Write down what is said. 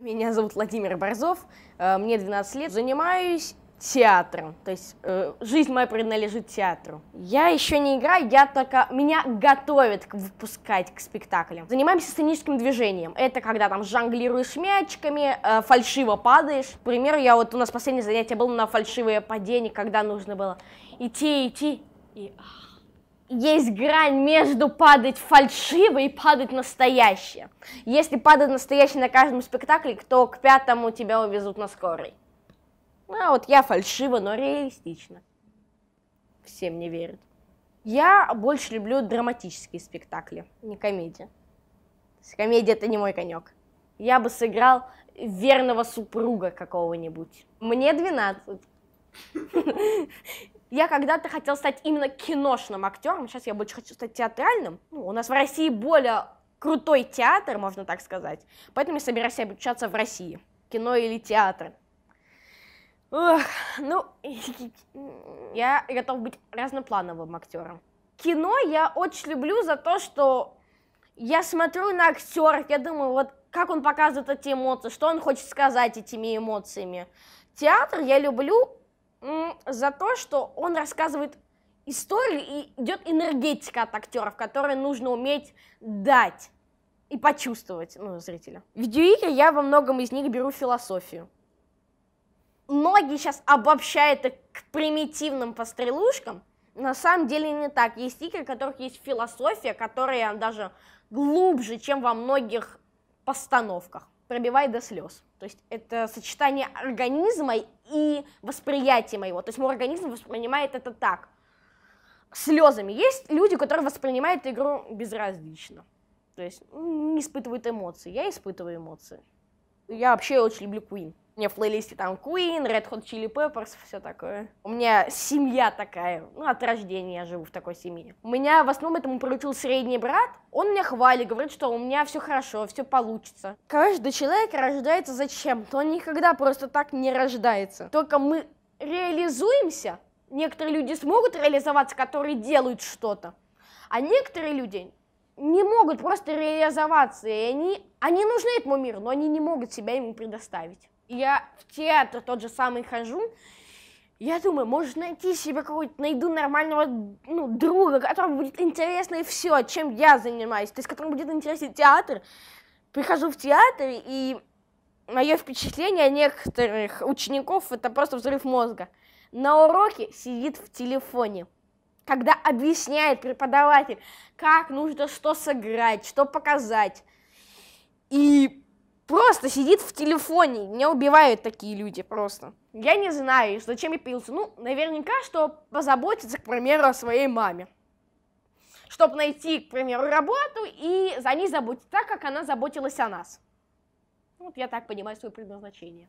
Меня зовут Владимир Борзов, э, мне 12 лет, занимаюсь театром, то есть э, жизнь моя принадлежит театру. Я еще не играю, я только меня готовят к выпускать к спектаклям. Занимаемся сценическим движением. Это когда там жонглируешь мячиками, э, фальшиво падаешь. К примеру, я вот у нас последнее занятие было на фальшивое падение, когда нужно было идти, идти и. Ах есть грань между падать фальшиво и падать настоящее. Если падать настоящее на каждом спектакле, то к пятому тебя увезут на скорой. Ну, а вот я фальшиво, но реалистично. Все мне верят. Я больше люблю драматические спектакли, не комедии. Комедия это не мой конек. Я бы сыграл верного супруга какого-нибудь. Мне 12. Я когда-то хотел стать именно киношным актером, сейчас я больше хочу стать театральным. Ну, у нас в России более крутой театр, можно так сказать. Поэтому я собираюсь обучаться в России. Кино или театр. Ох, ну, я готов быть разноплановым актером. Кино я очень люблю за то, что я смотрю на актеров, я думаю, вот как он показывает эти эмоции, что он хочет сказать этими эмоциями. Театр я люблю за то, что он рассказывает историю и идет энергетика от актеров, которые нужно уметь дать и почувствовать ну, зрителя. В видеоигре я во многом из них беру философию. Многие сейчас обобщают это к примитивным пострелушкам. На самом деле не так. Есть игры, в которых есть философия, которая даже глубже, чем во многих постановках пробивает до слез. То есть это сочетание организма и восприятия моего. То есть мой организм воспринимает это так. Слезами. Есть люди, которые воспринимают игру безразлично. То есть не испытывают эмоций. Я испытываю эмоции. Я вообще очень люблю Queen. У меня в плейлисте там Queen, Red Hot Chili Peppers, все такое. У меня семья такая, ну, от рождения я живу в такой семье. У меня в основном этому поручил средний брат, он меня хвалит, говорит, что у меня все хорошо, все получится. Каждый человек рождается зачем-то, он никогда просто так не рождается. Только мы реализуемся, некоторые люди смогут реализоваться, которые делают что-то, а некоторые люди не могут просто реализоваться, и они, они нужны этому миру, но они не могут себя ему предоставить я в театр тот же самый хожу, я думаю, может найти себе какого-то, найду нормального ну, друга, которому будет интересно и все, чем я занимаюсь, то есть которому будет интересен театр. Прихожу в театр, и мое впечатление о некоторых учеников это просто взрыв мозга. На уроке сидит в телефоне, когда объясняет преподаватель, как нужно что сыграть, что показать. И просто сидит в телефоне. Меня убивают такие люди просто. Я не знаю, зачем я пился. Ну, наверняка, чтобы позаботиться, к примеру, о своей маме. Чтобы найти, к примеру, работу и за ней заботиться так, как она заботилась о нас. Вот я так понимаю свое предназначение.